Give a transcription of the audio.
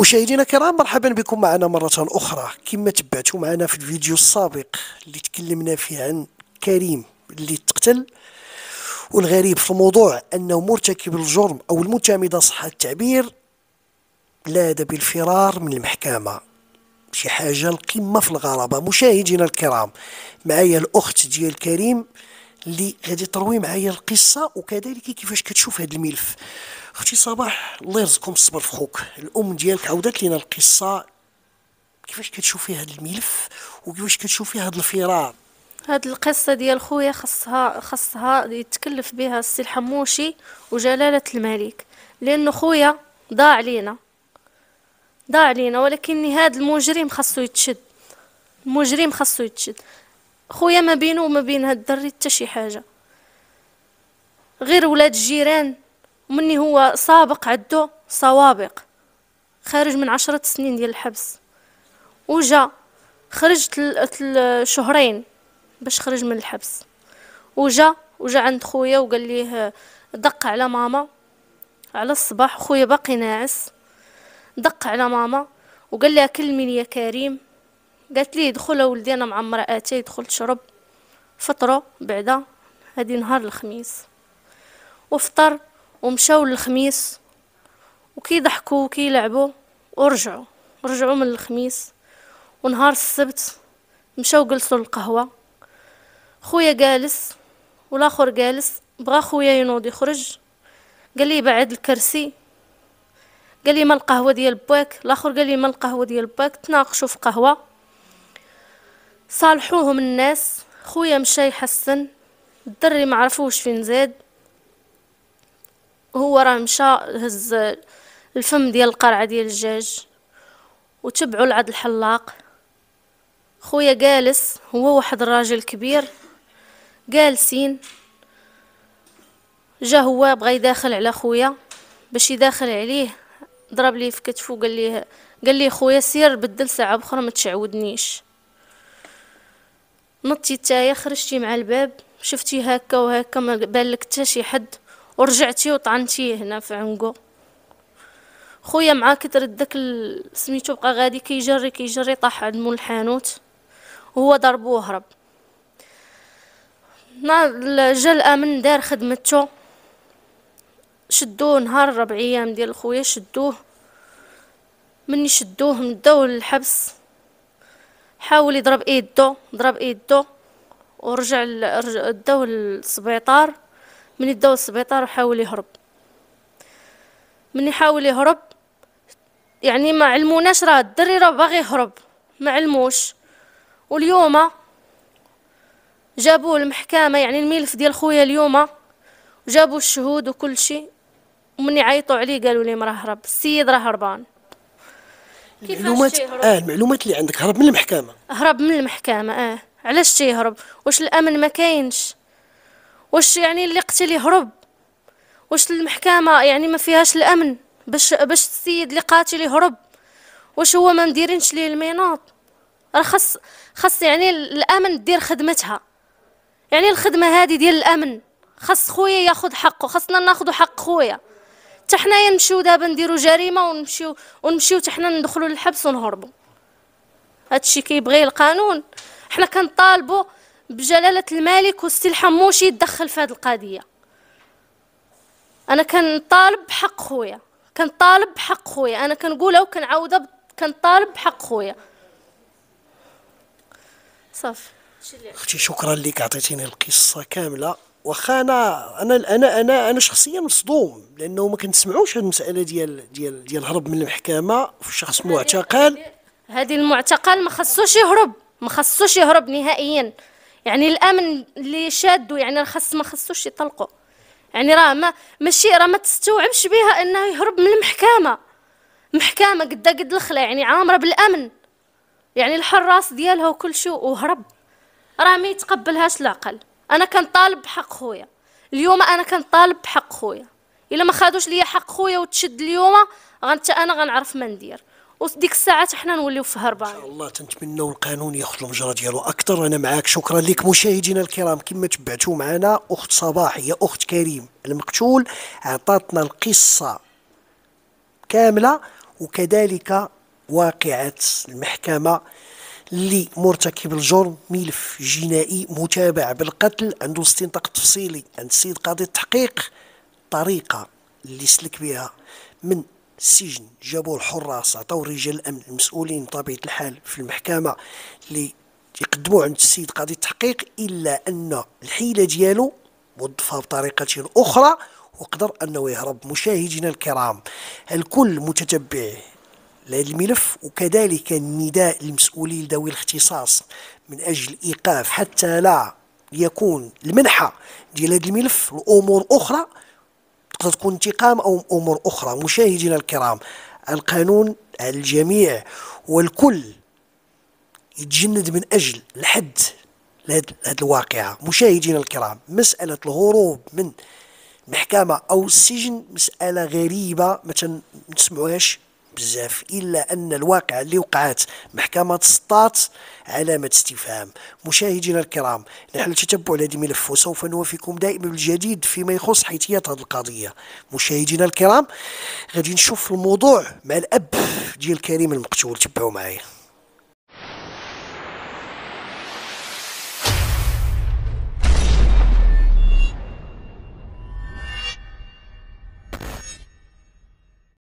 مشاهدينا الكرام مرحبا بكم معنا مرة أخرى كما تبعتوا معنا في الفيديو السابق اللي تكلمنا فيه عن كريم اللي تقتل والغريب في الموضوع أنه مرتكب الجرم أو المتهم إذا صح التعبير لاد بالفرار من المحكمة شي حاجة القمة في الغرابة مشاهدينا الكرام معايا الأخت ديال كريم اللي غادي تروي معايا القصة وكذلك كيفاش كتشوف هذا الملف اختي صباح الله يرزقكم الصبر في خوك الام ديالك عاودت لينا القصه كيفاش كتشوفي هذا الملف وكيفاش كتشوفي هذا الفراق هاد القصة ديال خويا خصها خصها يتكلف بها السي الحموشي وجلالة الملك لأنه خويا ضاع لينا ضاع لينا ولكن هاد المجرم خصو يتشد المجرم خصو يتشد خويا ما بينه وما بين هاد الدري حتى شي حاجة غير ولاد الجيران ومني هو سابق عدو سوابق خارج من عشرة سنين ديال الحبس وجا خرجت شهرين باش خرج من الحبس وجا وجا عند خويا وقال ليه دق على ماما على الصباح خويا باقي ناعس دق على ماما وقال لها كلميني يا كريم قالت لي دخل ولدي انا معمره اتاي دخل تشرب فطرو بعدا هادي نهار الخميس وفطر ومشاو للخميس وكي لعبوا ورجعوا رجعوا من الخميس ونهار السبت مشاو جلسوا للقهوة خويا جالس والاخر جالس بغا خويا ينوض يخرج قال لي بعد الكرسي قال لي ما القهوه ديال باك الاخر قال لي ما القهوه ديال باك تناقشوا في قهوه صالحوهم الناس خويا مشى يحسن الدري ما عرفوش فين زاد هو راه مشى هز الفم ديال القرعه ديال الجاج وتبعوا لعاد الحلاق خويا جالس هو واحد الراجل كبير جالسين جا هو بغى يداخل على خويا باش يداخل عليه ضرب ليه في كتفو قال ليه قال ليه خويا سير بدل ساعه بخرى ما تشعودنيش نطي تايا خرجتي مع الباب شفتي هكا وهكا ما بالك حتى شي حد ورجعتي وطعنتيه هنا في عنقو خويا مع ترد داك سميتو بقى غادي كيجري كيجري طاح عند مول الحانوت وهو ضربو وهرب جا الامن دار خدمتو شدوه نهار ربع ايام ديال خويا شدوه مني شدوه مداو للحبس حاول يضرب ايدو ضرب ايدو ورجع داو للسبيطار من يداو للسبيطار وحاول يهرب من يحاول يهرب يعني ما علموناش راه الدري راه باغي يهرب ما علموش واليوم جابوه المحكمه يعني الملف ديال خويا اليوم وجابوا الشهود وكل شيء ومني يعيطوا عليه قالوا لي راه هرب السيد راه هربان المعلومات اه المعلومات اللي عندك هرب من المحكمه هرب من المحكمه اه علاش تيهرب واش الامن ما كاينش واش يعني اللي قتل يهرب واش المحكمه يعني ما فيهاش الامن باش باش السيد اللي قاتل يهرب واش هو ما مديرينش ليه المينوط راه خص خص يعني الامن دير خدمتها يعني الخدمه هذه ديال الامن خص خويا ياخذ حقه خصنا ناخذ حق خويا حتى حنايا نمشيو دابا نديرو جريمه ونمشيو ونمشيو حتى حنا ندخلو للحبس ونهربو هادشي كيبغيه القانون حنا كنطالبو بجلاله الملك وستي الحموشي يتدخل في هذه القضيه انا كنطالب بحق خويا كنطالب بحق خويا انا كنقولها وكنعاودها كنطالب بحق خويا صافي اختي شكرا لك عطيتيني القصه كامله واخا انا انا انا انا انا شخصيا مصدوم لانه ما كنسمعوش هذه المساله ديال ديال ديال الهرب من المحكمه في شخص معتقل هذه المعتقل ما خصوش يهرب ما خصوش يهرب نهائيا يعني الامن اللي شادو يعني خص ما خصوش يطلقوا يعني راه ما ماشي راه ما تستوعبش بها انه يهرب من المحكمه محكمه قد قد الخلا يعني عامره بالامن يعني الحراس ديالها وكل شيء وهرب راه ما يتقبلهاش العقل انا كنطالب بحق خويا اليوم انا كنطالب بحق خويا الا ما خادوش ليا حق خويا وتشد اليوم غنت انا غنعرف ما ندير وديك الساعات حنا نوليو في هربان ان شاء الله تنتمنوا القانون ياخذ المجرى ديالو اكثر انا معاك شكرا لك مشاهدينا الكرام كما تبعتوا معنا اخت صباح يا اخت كريم المقتول عطاتنا القصه كامله وكذلك واقعه المحكمه اللي مرتكب الجرم ملف جنائي متابع بالقتل عنده استنطاق تفصيلي عند السيد قاضي التحقيق الطريقه اللي سلك بها من السجن جابوا الحراس عطاو رجال الامن المسؤولين بطبيعه الحال في المحكمه اللي يقدموا عند السيد قاضي التحقيق الا ان الحيله ديالو وظفها بطريقه اخرى وقدر انه يهرب مشاهدينا الكرام الكل متتبع لهذا الملف وكذلك النداء للمسؤولين ذوي الاختصاص من اجل ايقاف حتى لا يكون المنحة ديال هذا الملف لامور اخرى تكون انتقام أو أمور أخرى مشاهدينا الكرام القانون الجميع والكل يتجند من أجل الحد لهذه الواقعة مشاهدينا الكرام مسألة الهروب من محكمة أو السجن مسألة غريبة ما تنسمعوهاش بزاف الا ان الواقع اللي وقعت محكمه سطات علامه استفهام مشاهدينا الكرام نحن نتتبع هذا الملف وسوف نوافيكم دائما بالجديد فيما يخص حيثيات هذه القضيه مشاهدينا الكرام غادي نشوف الموضوع مع الاب ديال كريم المقتول تبعوا معايا